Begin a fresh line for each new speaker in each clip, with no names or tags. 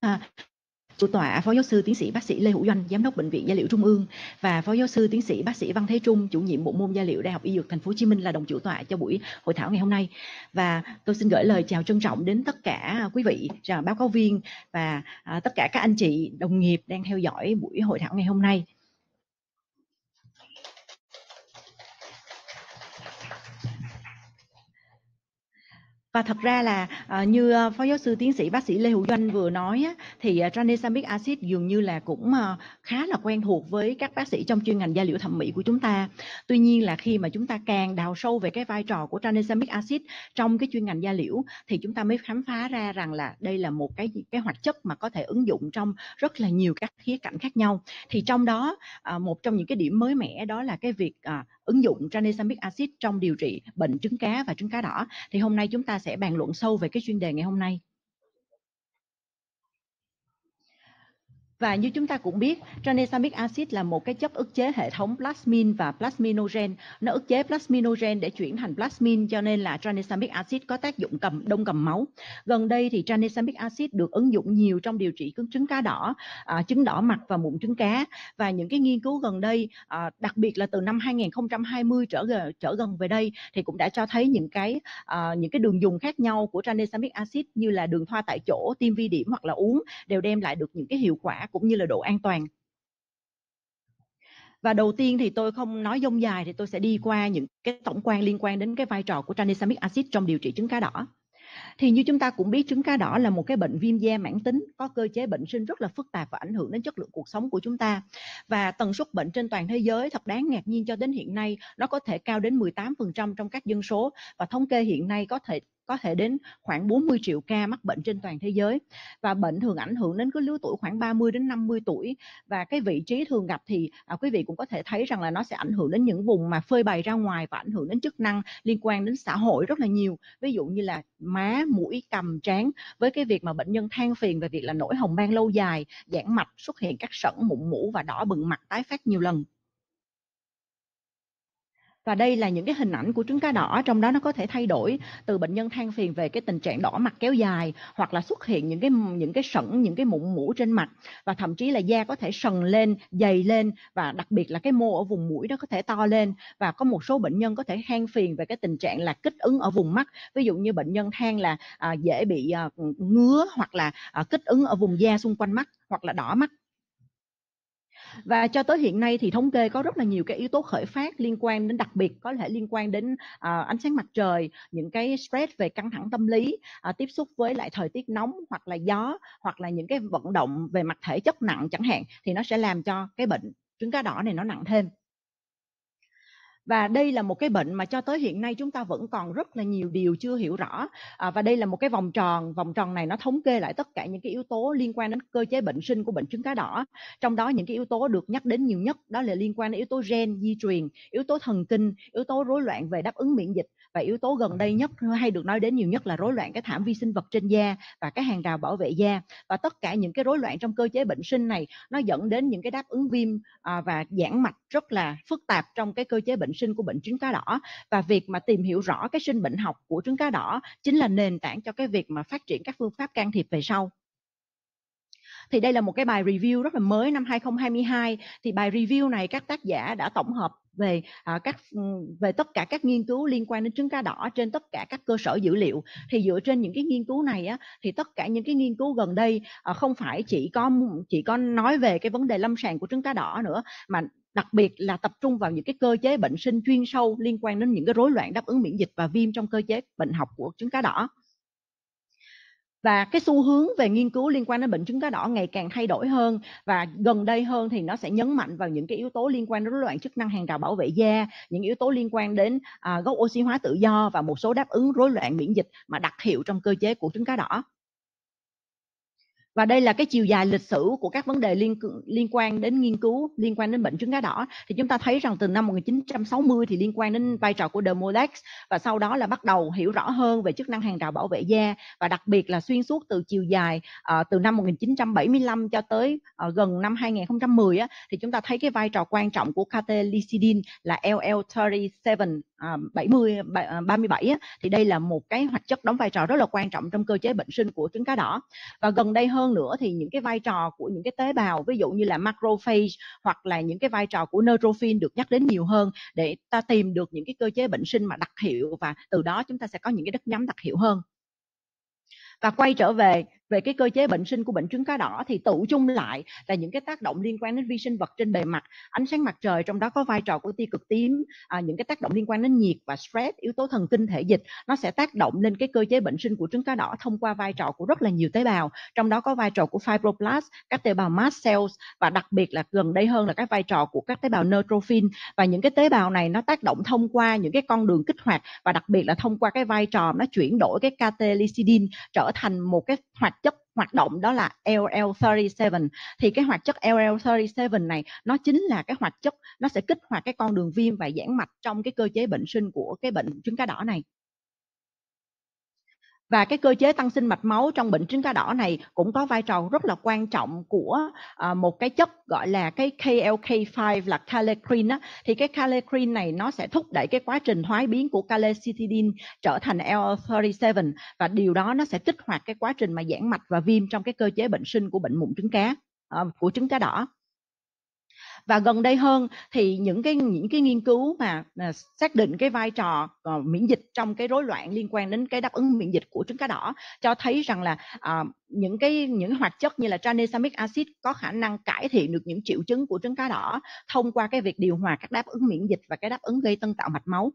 À, chủ tọa à, phó giáo sư tiến sĩ bác sĩ lê hữu doanh giám đốc bệnh viện gia liễu trung ương và phó giáo sư tiến sĩ bác sĩ văn thế trung chủ nhiệm bộ môn gia liễu đại học y dược thành phố hồ chí minh là đồng chủ tọa cho buổi hội thảo ngày hôm nay và tôi xin gửi lời chào trân trọng đến tất cả quý vị báo cáo viên và à, tất cả các anh chị đồng nghiệp đang theo dõi buổi hội thảo ngày hôm nay và thật ra là ờ, như ờ, phó giáo sư tiến sĩ bác sĩ lê hữu doanh vừa nói thì uh, tranexamic acid dường như là cũng khá là quen thuộc với các bác sĩ trong chuyên ngành da liễu thẩm mỹ của chúng ta tuy nhiên là khi mà chúng ta càng đào sâu về cái vai trò của tranexamic acid trong cái chuyên ngành da liễu thì chúng ta mới khám phá ra rằng là đây là một cái cái hoạt chất mà có thể ứng dụng trong rất là nhiều các khía cạnh khác nhau thì trong đó một trong những cái điểm mới mẻ đó là cái việc ứng dụng tranexamic acid trong điều trị bệnh trứng cá và trứng cá đỏ thì hôm nay chúng ta sẽ bàn luận sâu về cái chuyên đề ngày hôm nay Và như chúng ta cũng biết, tranexamic acid là một cái chất ức chế hệ thống plasmin và plasminogen. Nó ức chế plasminogen để chuyển thành plasmin cho nên là tranexamic acid có tác dụng cầm đông cầm máu. Gần đây thì tranexamic acid được ứng dụng nhiều trong điều trị cứng trứng cá đỏ, à, chứng đỏ mặt và mụn trứng cá. Và những cái nghiên cứu gần đây, à, đặc biệt là từ năm 2020 trở trở gần về đây thì cũng đã cho thấy những cái à, những cái đường dùng khác nhau của tranexamic acid như là đường thoa tại chỗ, tiêm vi điểm hoặc là uống đều đem lại được những cái hiệu quả cũng như là độ an toàn và đầu tiên thì tôi không nói dông dài thì tôi sẽ đi qua những cái tổng quan liên quan đến cái vai trò của tranexamic acid trong điều trị trứng cá đỏ thì như chúng ta cũng biết trứng cá đỏ là một cái bệnh viêm da mãn tính có cơ chế bệnh sinh rất là phức tạp và ảnh hưởng đến chất lượng cuộc sống của chúng ta và tần suất bệnh trên toàn thế giới thật đáng ngạc nhiên cho đến hiện nay nó có thể cao đến 18% trong các dân số và thống kê hiện nay có thể có thể đến khoảng 40 triệu ca mắc bệnh trên toàn thế giới và bệnh thường ảnh hưởng đến cái lứa tuổi khoảng 30 đến 50 tuổi và cái vị trí thường gặp thì à, quý vị cũng có thể thấy rằng là nó sẽ ảnh hưởng đến những vùng mà phơi bày ra ngoài và ảnh hưởng đến chức năng liên quan đến xã hội rất là nhiều ví dụ như là má mũi cầm trán với cái việc mà bệnh nhân than phiền về việc là nổi hồng ban lâu dài giãn mạch xuất hiện các sẩn mụn mũ và đỏ bừng mặt tái phát nhiều lần và đây là những cái hình ảnh của trứng cá đỏ trong đó nó có thể thay đổi từ bệnh nhân than phiền về cái tình trạng đỏ mặt kéo dài hoặc là xuất hiện những cái những cái sẩn những cái mụn mũ trên mặt và thậm chí là da có thể sần lên dày lên và đặc biệt là cái mô ở vùng mũi đó có thể to lên và có một số bệnh nhân có thể than phiền về cái tình trạng là kích ứng ở vùng mắt ví dụ như bệnh nhân than là à, dễ bị à, ngứa hoặc là à, kích ứng ở vùng da xung quanh mắt hoặc là đỏ mắt và cho tới hiện nay thì thống kê có rất là nhiều cái yếu tố khởi phát liên quan đến đặc biệt có thể liên quan đến à, ánh sáng mặt trời những cái stress về căng thẳng tâm lý à, tiếp xúc với lại thời tiết nóng hoặc là gió hoặc là những cái vận động về mặt thể chất nặng chẳng hạn thì nó sẽ làm cho cái bệnh trứng cá đỏ này nó nặng thêm và đây là một cái bệnh mà cho tới hiện nay chúng ta vẫn còn rất là nhiều điều chưa hiểu rõ à, và đây là một cái vòng tròn vòng tròn này nó thống kê lại tất cả những cái yếu tố liên quan đến cơ chế bệnh sinh của bệnh trứng cá đỏ trong đó những cái yếu tố được nhắc đến nhiều nhất đó là liên quan đến yếu tố gen di truyền yếu tố thần kinh yếu tố rối loạn về đáp ứng miễn dịch và yếu tố gần đây nhất hay được nói đến nhiều nhất là rối loạn cái thảm vi sinh vật trên da và cái hàng rào bảo vệ da và tất cả những cái rối loạn trong cơ chế bệnh sinh này nó dẫn đến những cái đáp ứng viêm à, và giãn mạch rất là phức tạp trong cái cơ chế bệnh sinh của bệnh trứng cá đỏ và việc mà tìm hiểu rõ cái sinh bệnh học của trứng cá đỏ chính là nền tảng cho cái việc mà phát triển các phương pháp can thiệp về sau thì đây là một cái bài review rất là mới năm 2022 thì bài review này các tác giả đã tổng hợp về uh, các ừ, về tất cả các nghiên cứu liên quan đến trứng cá đỏ trên tất cả các cơ sở dữ liệu thì dựa trên những cái nghiên cứu này á, thì tất cả những cái nghiên cứu gần đây uh, không phải chỉ có chỉ có nói về cái vấn đề lâm sàng của trứng cá đỏ nữa mà đặc biệt là tập trung vào những cái cơ chế bệnh sinh chuyên sâu liên quan đến những cái rối loạn đáp ứng miễn dịch và viêm trong cơ chế bệnh học của trứng cá đỏ và cái xu hướng về nghiên cứu liên quan đến bệnh chứng cá đỏ ngày càng thay đổi hơn và gần đây hơn thì nó sẽ nhấn mạnh vào những cái yếu tố liên quan đến rối loạn chức năng hàng rào bảo vệ da những yếu tố liên quan đến à, gốc oxy hóa tự do và một số đáp ứng rối loạn miễn dịch mà đặc hiệu trong cơ chế của trứng cá đỏ và đây là cái chiều dài lịch sử của các vấn đề liên liên quan đến nghiên cứu liên quan đến bệnh trứng cá đỏ thì chúng ta thấy rằng từ năm 1960 thì liên quan đến vai trò của Demolex và sau đó là bắt đầu hiểu rõ hơn về chức năng hàng rào bảo vệ da và đặc biệt là xuyên suốt từ chiều dài uh, từ năm 1975 cho tới uh, gần năm 2010 á, thì chúng ta thấy cái vai trò quan trọng của cartelicidin là LL37 70 à, 37 à, thì đây là một cái hoạt chất đóng vai trò rất là quan trọng trong cơ chế bệnh sinh của trứng cá đỏ. Và gần đây hơn nữa thì những cái vai trò của những cái tế bào ví dụ như là macrophage hoặc là những cái vai trò của neutrophil được nhắc đến nhiều hơn để ta tìm được những cái cơ chế bệnh sinh mà đặc hiệu và từ đó chúng ta sẽ có những cái đất nhắm đặc hiệu hơn. Và quay trở về về cái cơ chế bệnh sinh của bệnh trứng cá đỏ thì tụ chung lại là những cái tác động liên quan đến vi sinh vật trên bề mặt ánh sáng mặt trời trong đó có vai trò của tia cực tím à, những cái tác động liên quan đến nhiệt và stress yếu tố thần kinh thể dịch nó sẽ tác động lên cái cơ chế bệnh sinh của trứng cá đỏ thông qua vai trò của rất là nhiều tế bào trong đó có vai trò của fibroblast các tế bào mast cells và đặc biệt là gần đây hơn là các vai trò của các tế bào neutrophil và những cái tế bào này nó tác động thông qua những cái con đường kích hoạt và đặc biệt là thông qua cái vai trò nó chuyển đổi cái catelicidin trở thành một cái hoạt chất hoạt động đó là LL37 thì cái hoạt chất LL37 này nó chính là cái hoạt chất nó sẽ kích hoạt cái con đường viêm và giãn mạch trong cái cơ chế bệnh sinh của cái bệnh trứng cá đỏ này và cái cơ chế tăng sinh mạch máu trong bệnh trứng cá đỏ này cũng có vai trò rất là quan trọng của à, một cái chất gọi là cái KLK5 là calecrin á. thì cái calecrin này nó sẽ thúc đẩy cái quá trình thoái biến của calecitidin trở thành L37 và điều đó nó sẽ kích hoạt cái quá trình mà giãn mạch và viêm trong cái cơ chế bệnh sinh của bệnh mụn trứng cá à, của trứng cá đỏ và gần đây hơn thì những cái những cái nghiên cứu mà à, xác định cái vai trò à, miễn dịch trong cái rối loạn liên quan đến cái đáp ứng miễn dịch của trứng cá đỏ cho thấy rằng là à, những cái những hoạt chất như là tranexamic acid có khả năng cải thiện được những triệu chứng của trứng cá đỏ thông qua cái việc điều hòa các đáp ứng miễn dịch và cái đáp ứng gây tân tạo mạch máu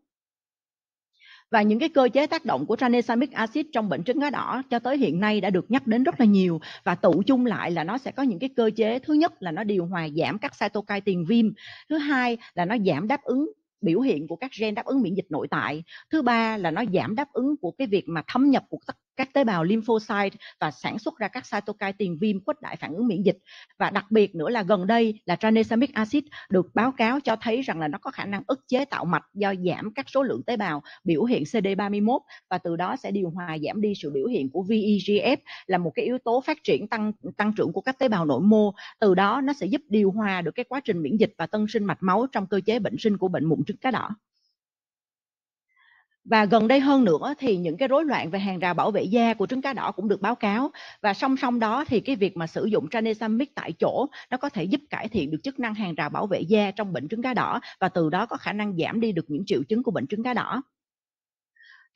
và những cái cơ chế tác động của tranexamic acid trong bệnh trứng cá đỏ cho tới hiện nay đã được nhắc đến rất là nhiều và tụ chung lại là nó sẽ có những cái cơ chế thứ nhất là nó điều hòa giảm các cytokine tiền viêm thứ hai là nó giảm đáp ứng biểu hiện của các gen đáp ứng miễn dịch nội tại thứ ba là nó giảm đáp ứng của cái việc mà thâm nhập của các các tế bào lymphocyte và sản xuất ra các cytokine tiền viêm khuếch đại phản ứng miễn dịch và đặc biệt nữa là gần đây là tranexamic acid được báo cáo cho thấy rằng là nó có khả năng ức chế tạo mạch do giảm các số lượng tế bào biểu hiện CD31 và từ đó sẽ điều hòa giảm đi sự biểu hiện của VEGF là một cái yếu tố phát triển tăng tăng trưởng của các tế bào nội mô từ đó nó sẽ giúp điều hòa được cái quá trình miễn dịch và tân sinh mạch máu trong cơ chế bệnh sinh của bệnh mụn trứng cá đỏ và gần đây hơn nữa thì những cái rối loạn về hàng rào bảo vệ da của trứng cá đỏ cũng được báo cáo và song song đó thì cái việc mà sử dụng tranexamic tại chỗ nó có thể giúp cải thiện được chức năng hàng rào bảo vệ da trong bệnh trứng cá đỏ và từ đó có khả năng giảm đi được những triệu chứng của bệnh trứng cá đỏ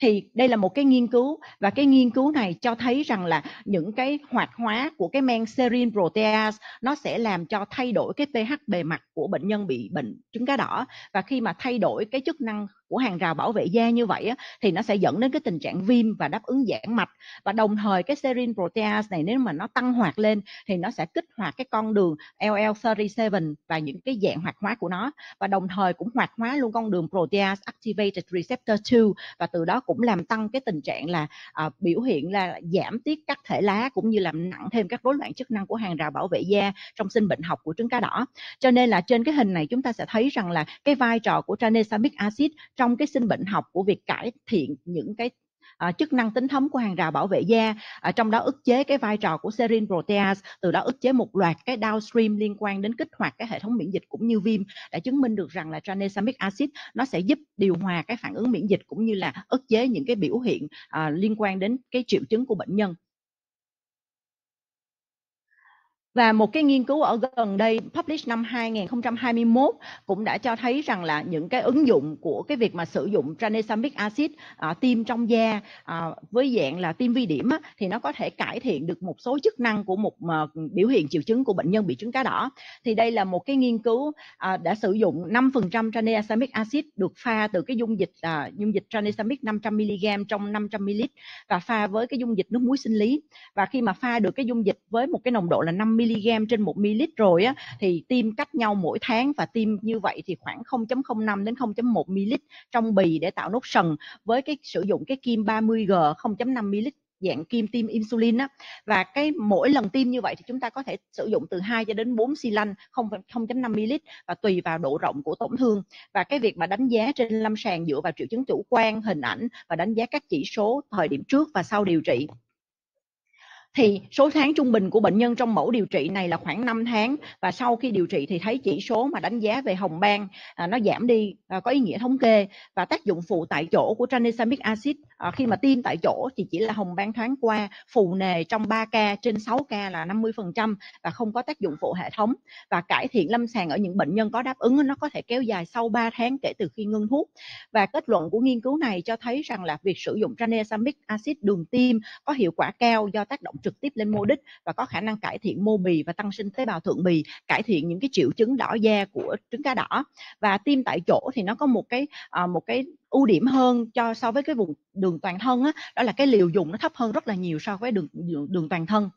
thì đây là một cái nghiên cứu và cái nghiên cứu này cho thấy rằng là những cái hoạt hóa của cái men serine protease nó sẽ làm cho thay đổi cái pH bề mặt của bệnh nhân bị bệnh trứng cá đỏ và khi mà thay đổi cái chức năng của hàng rào bảo vệ da như vậy á, thì nó sẽ dẫn đến cái tình trạng viêm và đáp ứng giãn mạch và đồng thời cái serine protease này nếu mà nó tăng hoạt lên thì nó sẽ kích hoạt cái con đường LL37 và những cái dạng hoạt hóa của nó và đồng thời cũng hoạt hóa luôn con đường protease activated receptor 2 và từ đó cũng làm tăng cái tình trạng là à, biểu hiện là giảm tiết các thể lá cũng như làm nặng thêm các rối loạn chức năng của hàng rào bảo vệ da trong sinh bệnh học của trứng cá đỏ. Cho nên là trên cái hình này chúng ta sẽ thấy rằng là cái vai trò của tranexamic acid trong cái sinh bệnh học của việc cải thiện những cái À, chức năng tính thấm của hàng rào bảo vệ da à, trong đó ức chế cái vai trò của serin protease từ đó ức chế một loạt cái downstream liên quan đến kích hoạt cái hệ thống miễn dịch cũng như viêm đã chứng minh được rằng là tranexamic acid nó sẽ giúp điều hòa cái phản ứng miễn dịch cũng như là ức chế những cái biểu hiện à, liên quan đến cái triệu chứng của bệnh nhân Và một cái nghiên cứu ở gần đây publish năm 2021 cũng đã cho thấy rằng là những cái ứng dụng của cái việc mà sử dụng tranexamic acid à, tiêm trong da à, với dạng là tiêm vi điểm á, thì nó có thể cải thiện được một số chức năng của một mà, biểu hiện triệu chứng của bệnh nhân bị trứng cá đỏ. Thì đây là một cái nghiên cứu à, đã sử dụng 5% tranexamic acid được pha từ cái dung dịch à, dung dịch tranexamic 500 mg trong 500 ml và pha với cái dung dịch nước muối sinh lý. Và khi mà pha được cái dung dịch với một cái nồng độ là 5 ml mg trên 1 ml rồi á, thì tiêm cách nhau mỗi tháng và tiêm như vậy thì khoảng 0.05 đến 0.1 ml trong bì để tạo nốt sần với cái sử dụng cái kim 30G 0.5 ml dạng kim tiêm insulin á và cái mỗi lần tiêm như vậy thì chúng ta có thể sử dụng từ 2 cho đến 4 xi lanh 0 0,5 ml và tùy vào độ rộng của tổn thương và cái việc mà đánh giá trên lâm sàng dựa vào triệu chứng chủ quan hình ảnh và đánh giá các chỉ số thời điểm trước và sau điều trị thì số tháng trung bình của bệnh nhân trong mẫu điều trị này là khoảng 5 tháng và sau khi điều trị thì thấy chỉ số mà đánh giá về hồng ban à, nó giảm đi à, có ý nghĩa thống kê và tác dụng phụ tại chỗ của tranexamic acid à, khi mà tiêm tại chỗ thì chỉ là hồng ban thoáng qua phù nề trong 3 ca trên 6 ca là 50% và không có tác dụng phụ hệ thống và cải thiện lâm sàng ở những bệnh nhân có đáp ứng nó có thể kéo dài sau 3 tháng kể từ khi ngưng thuốc và kết luận của nghiên cứu này cho thấy rằng là việc sử dụng tranexamic acid đường tiêm có hiệu quả cao do tác động trực tiếp lên mô đích và có khả năng cải thiện mô bì và tăng sinh tế bào thượng bì cải thiện những cái triệu chứng đỏ da của trứng cá đỏ và tiêm tại chỗ thì nó có một cái à, một cái ưu điểm hơn cho so với cái vùng đường toàn thân á, đó là cái liều dùng nó thấp hơn rất là nhiều so với đường, đường toàn thân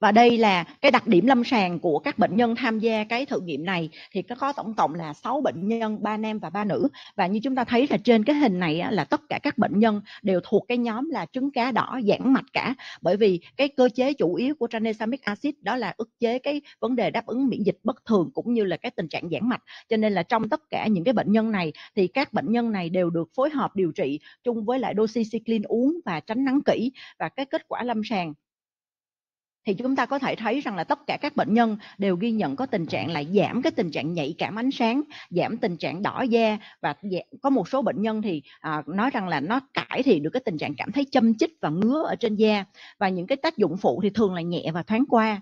và đây là cái đặc điểm lâm sàng của các bệnh nhân tham gia cái thử nghiệm này thì có tổng cộng là 6 bệnh nhân ba nam và ba nữ và như chúng ta thấy là trên cái hình này là tất cả các bệnh nhân đều thuộc cái nhóm là trứng cá đỏ giãn mạch cả bởi vì cái cơ chế chủ yếu của tranexamic acid đó là ức chế cái vấn đề đáp ứng miễn dịch bất thường cũng như là cái tình trạng giãn mạch cho nên là trong tất cả những cái bệnh nhân này thì các bệnh nhân này đều được phối hợp điều trị chung với lại doxycycline uống và tránh nắng kỹ và cái kết quả lâm sàng thì chúng ta có thể thấy rằng là tất cả các bệnh nhân đều ghi nhận có tình trạng là giảm cái tình trạng nhạy cảm ánh sáng giảm tình trạng đỏ da và dạ, có một số bệnh nhân thì à, nói rằng là nó cải thiện được cái tình trạng cảm thấy châm chích và ngứa ở trên da và những cái tác dụng phụ thì thường là nhẹ và thoáng qua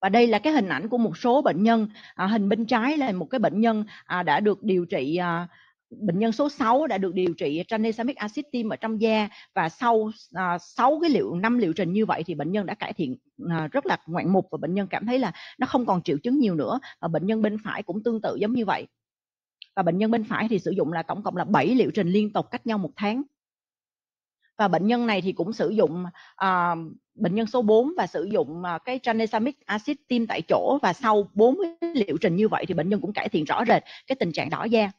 và đây là cái hình ảnh của một số bệnh nhân à, hình bên trái là một cái bệnh nhân à, đã được điều trị à, bệnh nhân số 6 đã được điều trị tranexamic acid tim ở trong da và sau à, 6 cái liệu 5 liệu trình như vậy thì bệnh nhân đã cải thiện à, rất là ngoạn mục và bệnh nhân cảm thấy là nó không còn triệu chứng nhiều nữa và bệnh nhân bên phải cũng tương tự giống như vậy và bệnh nhân bên phải thì sử dụng là tổng cộng là 7 liệu trình liên tục cách nhau một tháng và bệnh nhân này thì cũng sử dụng à, bệnh nhân số 4 và sử dụng à, cái tranexamic acid tim tại chỗ và sau 4 liệu trình như vậy thì bệnh nhân cũng cải thiện rõ rệt cái tình trạng đỏ da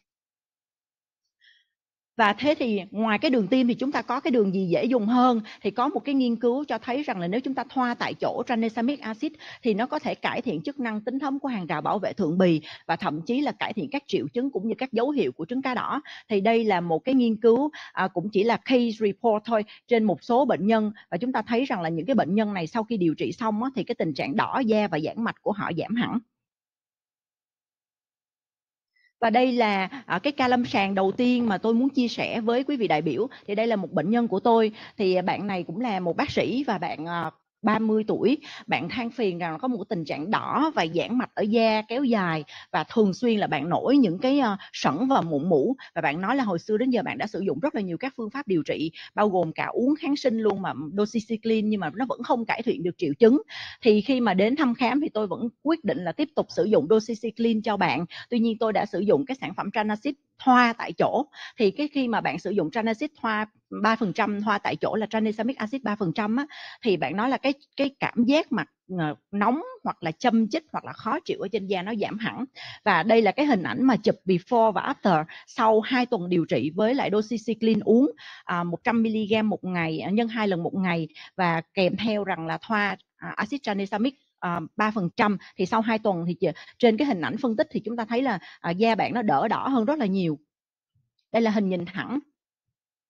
và thế thì ngoài cái đường tim thì chúng ta có cái đường gì dễ dùng hơn thì có một cái nghiên cứu cho thấy rằng là nếu chúng ta thoa tại chỗ tranexamic acid thì nó có thể cải thiện chức năng tính thấm của hàng rào bảo vệ thượng bì và thậm chí là cải thiện các triệu chứng cũng như các dấu hiệu của trứng cá đỏ thì đây là một cái nghiên cứu à, cũng chỉ là case report thôi trên một số bệnh nhân và chúng ta thấy rằng là những cái bệnh nhân này sau khi điều trị xong á, thì cái tình trạng đỏ da và giãn mạch của họ giảm hẳn và đây là à, cái ca lâm sàng đầu tiên mà tôi muốn chia sẻ với quý vị đại biểu thì đây là một bệnh nhân của tôi thì bạn này cũng là một bác sĩ và bạn à, 30 tuổi bạn than phiền rằng có một tình trạng đỏ và giãn mạch ở da kéo dài và thường xuyên là bạn nổi những cái ờ, sẩn và mụn mũ và bạn nói là hồi xưa đến giờ bạn đã sử dụng rất là nhiều các phương pháp điều trị bao gồm cả uống kháng sinh luôn mà doxycycline nhưng mà nó vẫn không cải thiện được triệu chứng thì khi mà đến thăm khám thì tôi vẫn quyết định là tiếp tục sử dụng doxycycline cho bạn tuy nhiên tôi đã sử dụng cái sản phẩm tranacid thoa tại chỗ thì cái khi mà bạn sử dụng tranexit thoa 3% thoa tại chỗ là tranexamic acid 3% á, thì bạn nói là cái cái cảm giác mặt ờ, nóng hoặc là châm chích hoặc là khó chịu ở trên da nó giảm hẳn và đây là cái hình ảnh mà chụp before và after sau 2 tuần điều trị với lại doxycycline uống à, 100mg một ngày nhân hai lần một ngày và kèm theo rằng là thoa à, acid tranexamic À, ba phần trăm thì sau 2 tuần thì trên cái hình ảnh phân tích thì chúng ta thấy là à, da bạn nó đỡ đỏ hơn rất là nhiều đây là hình nhìn thẳng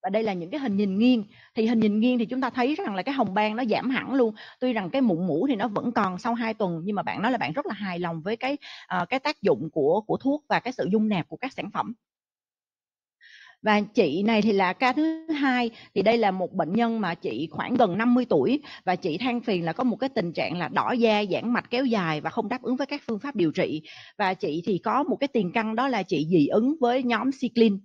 và đây là những cái hình nhìn nghiêng thì hình nhìn nghiêng thì chúng ta thấy rằng là cái hồng ban nó giảm hẳn luôn tuy rằng cái mụn mũ thì nó vẫn còn sau 2 tuần nhưng mà bạn nói là bạn rất là hài lòng với cái uh, cái tác dụng của của thuốc và cái sự dung nạp của các sản phẩm và chị này thì là ca thứ hai thì đây là một bệnh nhân mà chị khoảng gần 50 tuổi và chị than phiền là có một cái tình trạng là đỏ da giãn mạch kéo dài và không đáp ứng với các phương pháp điều trị và chị thì có một cái tiền căn đó là chị dị ứng với nhóm cyclin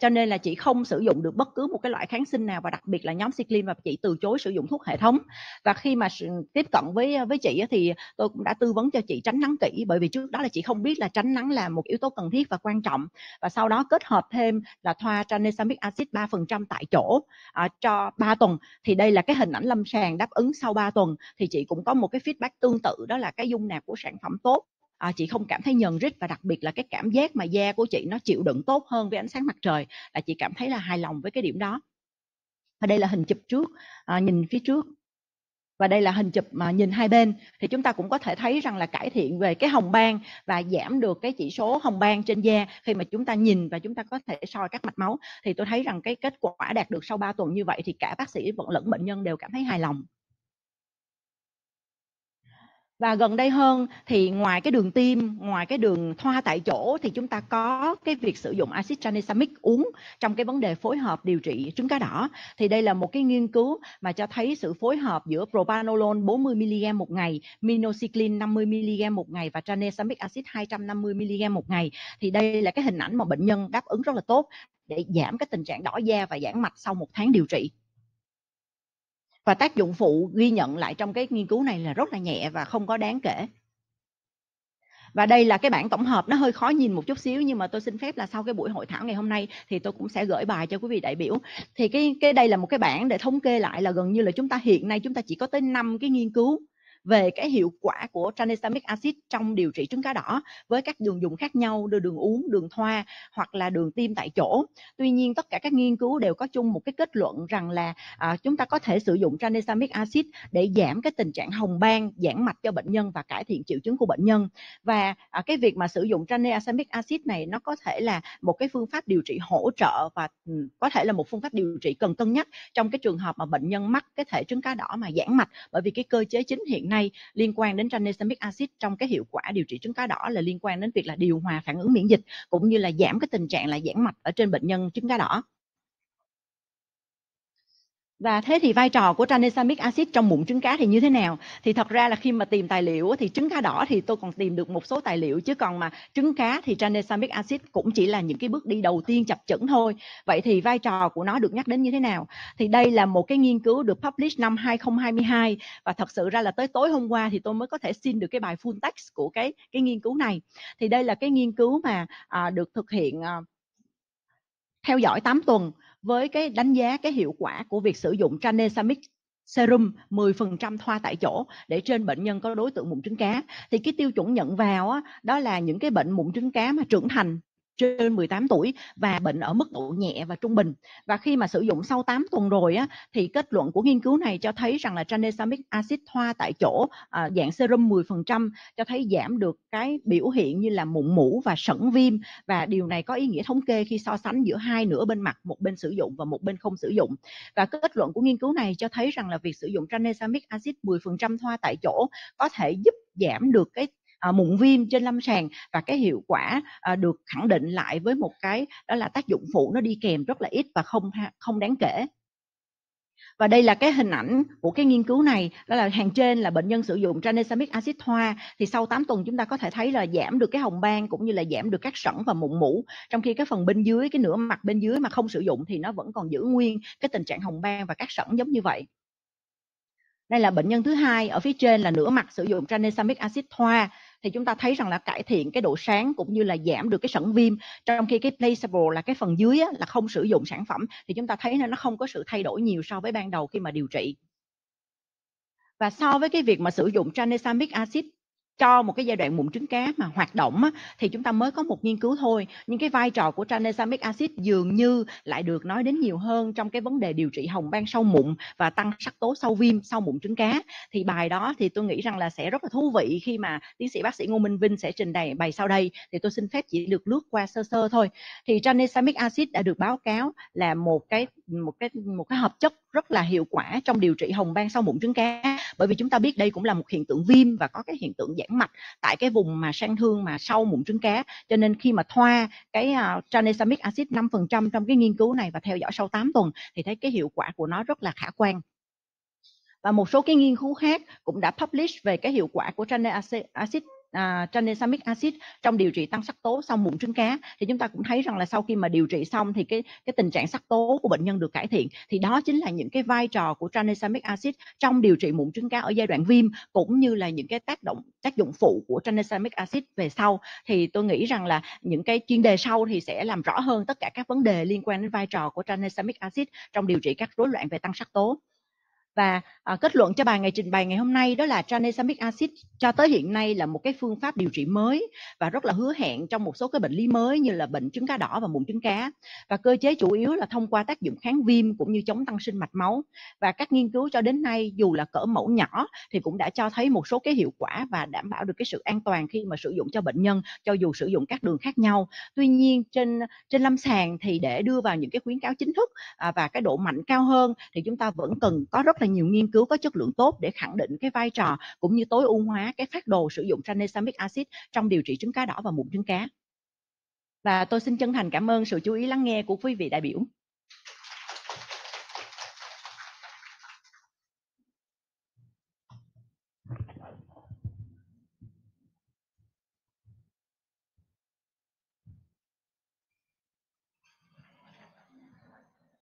cho nên là chị không sử dụng được bất cứ một cái loại kháng sinh nào và đặc biệt là nhóm cyclin và chị từ chối sử dụng thuốc hệ thống và khi mà tiếp cận với với chị thì tôi cũng đã tư vấn cho chị tránh nắng kỹ bởi vì trước đó là chị không biết là tránh nắng là một yếu tố cần thiết và quan trọng và sau đó kết hợp thêm là thoa tranexamic acid 3% tại chỗ à, cho 3 tuần thì đây là cái hình ảnh lâm sàng đáp ứng sau 3 tuần thì chị cũng có một cái feedback tương tự đó là cái dung nạp của sản phẩm tốt à, chị không cảm thấy nhờn rít và đặc biệt là cái cảm giác mà da của chị nó chịu đựng tốt hơn với ánh sáng mặt trời là chị cảm thấy là hài lòng với cái điểm đó và đây là hình chụp trước à, nhìn phía trước và đây là hình chụp mà nhìn hai bên thì chúng ta cũng có thể thấy rằng là cải thiện về cái hồng ban và giảm được cái chỉ số hồng ban trên da khi mà chúng ta nhìn và chúng ta có thể soi các mạch máu thì tôi thấy rằng cái kết quả đạt được sau 3 tuần như vậy thì cả bác sĩ vẫn lẫn bệnh nhân đều cảm thấy hài lòng và gần đây hơn thì ngoài cái đường tiêm ngoài cái đường thoa tại chỗ thì chúng ta có cái việc sử dụng axit tranexamic uống trong cái vấn đề phối hợp điều trị trứng cá đỏ thì đây là một cái nghiên cứu mà cho thấy sự phối hợp giữa propanolol 40 mg một ngày minocycline 50 mg một ngày và tranexamic acid 250 mg một ngày thì đây là cái hình ảnh mà bệnh nhân đáp ứng rất là tốt để giảm cái tình trạng đỏ da và giãn mạch sau một tháng điều trị và tác dụng phụ ghi nhận lại trong cái nghiên cứu này là rất là nhẹ và không có đáng kể và đây là cái bản tổng hợp nó hơi khó nhìn một chút xíu nhưng mà tôi xin phép là sau cái buổi hội thảo ngày hôm nay thì tôi cũng sẽ gửi bài cho quý vị đại biểu thì cái cái đây là một cái bảng để thống kê lại là gần như là chúng ta hiện nay chúng ta chỉ có tới 5 cái nghiên cứu về cái hiệu quả của tranexamic acid trong điều trị trứng cá đỏ với các đường dùng khác nhau đưa đường uống đường thoa hoặc là đường tiêm tại chỗ tuy nhiên tất cả các nghiên cứu đều có chung một cái kết luận rằng là à, chúng ta có thể sử dụng tranexamic acid để giảm cái tình trạng hồng ban giãn mạch cho bệnh nhân và cải thiện triệu chứng của bệnh nhân và à, cái việc mà sử dụng tranexamic acid này nó có thể là một cái phương pháp điều trị hỗ trợ và ừ, có thể là một phương pháp điều trị cần cân nhắc trong cái trường hợp mà bệnh nhân mắc cái thể trứng cá đỏ mà giãn mạch bởi vì cái cơ chế chính hiện nay liên quan đến tranexamic acid trong cái hiệu quả điều trị trứng cá đỏ là liên quan đến việc là điều hòa phản ứng miễn dịch cũng như là giảm cái tình trạng là giãn mạch ở trên bệnh nhân trứng cá đỏ và thế thì vai trò của tranexamic acid trong mụn trứng cá thì như thế nào thì thật ra là khi mà tìm tài liệu thì trứng cá đỏ thì tôi còn tìm được một số tài liệu chứ còn mà trứng cá thì tranexamic acid cũng chỉ là những cái bước đi đầu tiên chập chững thôi vậy thì vai trò của nó được nhắc đến như thế nào thì đây là một cái nghiên cứu được publish năm 2022 và thật sự ra là tới tối hôm qua thì tôi mới có thể xin được cái bài full text của cái cái nghiên cứu này thì đây là cái nghiên cứu mà à, được thực hiện à, theo dõi 8 tuần với cái đánh giá cái hiệu quả của việc sử dụng tranexamic serum 10% thoa tại chỗ để trên bệnh nhân có đối tượng mụn trứng cá thì cái tiêu chuẩn nhận vào đó, đó là những cái bệnh mụn trứng cá mà trưởng thành trên 18 tuổi và bệnh ở mức độ nhẹ và trung bình. Và khi mà sử dụng sau 8 tuần rồi á, thì kết luận của nghiên cứu này cho thấy rằng là tranexamic acid thoa tại chỗ à, dạng serum 10% cho thấy giảm được cái biểu hiện như là mụn mũ và sẩn viêm và điều này có ý nghĩa thống kê khi so sánh giữa hai nửa bên mặt, một bên sử dụng và một bên không sử dụng. Và kết luận của nghiên cứu này cho thấy rằng là việc sử dụng tranexamic acid 10% thoa tại chỗ có thể giúp giảm được cái À, mụn viêm trên lâm sàng và cái hiệu quả à, được khẳng định lại với một cái đó là tác dụng phụ nó đi kèm rất là ít và không không đáng kể và đây là cái hình ảnh của cái nghiên cứu này đó là hàng trên là bệnh nhân sử dụng tranexamic acid hoa thì sau 8 tuần chúng ta có thể thấy là giảm được cái hồng ban cũng như là giảm được các sẩn và mụn mũ trong khi cái phần bên dưới cái nửa mặt bên dưới mà không sử dụng thì nó vẫn còn giữ nguyên cái tình trạng hồng ban và các sẩn giống như vậy đây là bệnh nhân thứ hai ở phía trên là nửa mặt sử dụng tranexamic acid hoa thì chúng ta thấy rằng là cải thiện cái độ sáng cũng như là giảm được cái sẩn viêm trong khi cái placeable là cái phần dưới á, là không sử dụng sản phẩm thì chúng ta thấy nó không có sự thay đổi nhiều so với ban đầu khi mà điều trị và so với cái việc mà sử dụng tranexamic acid cho một cái giai đoạn mụn trứng cá mà hoạt động á, thì chúng ta mới có một nghiên cứu thôi nhưng cái vai trò của tranexamic acid dường như lại được nói đến nhiều hơn trong cái vấn đề điều trị hồng ban sau mụn và tăng sắc tố sau viêm sau mụn trứng cá thì bài đó thì tôi nghĩ rằng là sẽ rất là thú vị khi mà tiến sĩ bác sĩ Ngô Minh Vinh sẽ trình bày bài sau đây thì tôi xin phép chỉ được lướt qua sơ sơ thôi thì tranexamic acid đã được báo cáo là một cái một cái một cái hợp chất rất là hiệu quả trong điều trị hồng ban sau mụn trứng cá bởi vì chúng ta biết đây cũng là một hiện tượng viêm và có cái hiện tượng giãn mạch tại cái vùng mà sang thương mà sau mụn trứng cá cho nên khi mà thoa cái uh, tranexamic acid 5% trong cái nghiên cứu này và theo dõi sau 8 tuần thì thấy cái hiệu quả của nó rất là khả quan và một số cái nghiên cứu khác cũng đã publish về cái hiệu quả của tranexamic acid à, tranexamic acid trong điều trị tăng sắc tố sau mụn trứng cá thì chúng ta cũng thấy rằng là sau khi mà điều trị xong thì cái cái tình trạng sắc tố của bệnh nhân được cải thiện thì đó chính là những cái vai trò của tranexamic acid trong điều trị mụn trứng cá ở giai đoạn viêm cũng như là những cái tác động tác dụng phụ của tranexamic acid về sau thì tôi nghĩ rằng là những cái chuyên đề sau thì sẽ làm rõ hơn tất cả các vấn đề liên quan đến vai trò của tranexamic acid trong điều trị các rối loạn về tăng sắc tố và à, kết luận cho bài ngày trình bày ngày hôm nay đó là tranexamic acid cho tới hiện nay là một cái phương pháp điều trị mới và rất là hứa hẹn trong một số cái bệnh lý mới như là bệnh trứng cá đỏ và mụn trứng cá và cơ chế chủ yếu là thông qua tác dụng kháng viêm cũng như chống tăng sinh mạch máu và các nghiên cứu cho đến nay dù là cỡ mẫu nhỏ thì cũng đã cho thấy một số cái hiệu quả và đảm bảo được cái sự an toàn khi mà sử dụng cho bệnh nhân cho dù sử dụng các đường khác nhau tuy nhiên trên trên lâm sàng thì để đưa vào những cái khuyến cáo chính thức à, và cái độ mạnh cao hơn thì chúng ta vẫn cần có rất là nhiều nghiên cứu có chất lượng tốt để khẳng định cái vai trò cũng như tối ưu hóa cái phát đồ sử dụng tranexamic acid trong điều trị trứng cá đỏ và mụn trứng cá. Và tôi xin chân thành cảm ơn sự chú ý lắng nghe của quý vị đại biểu.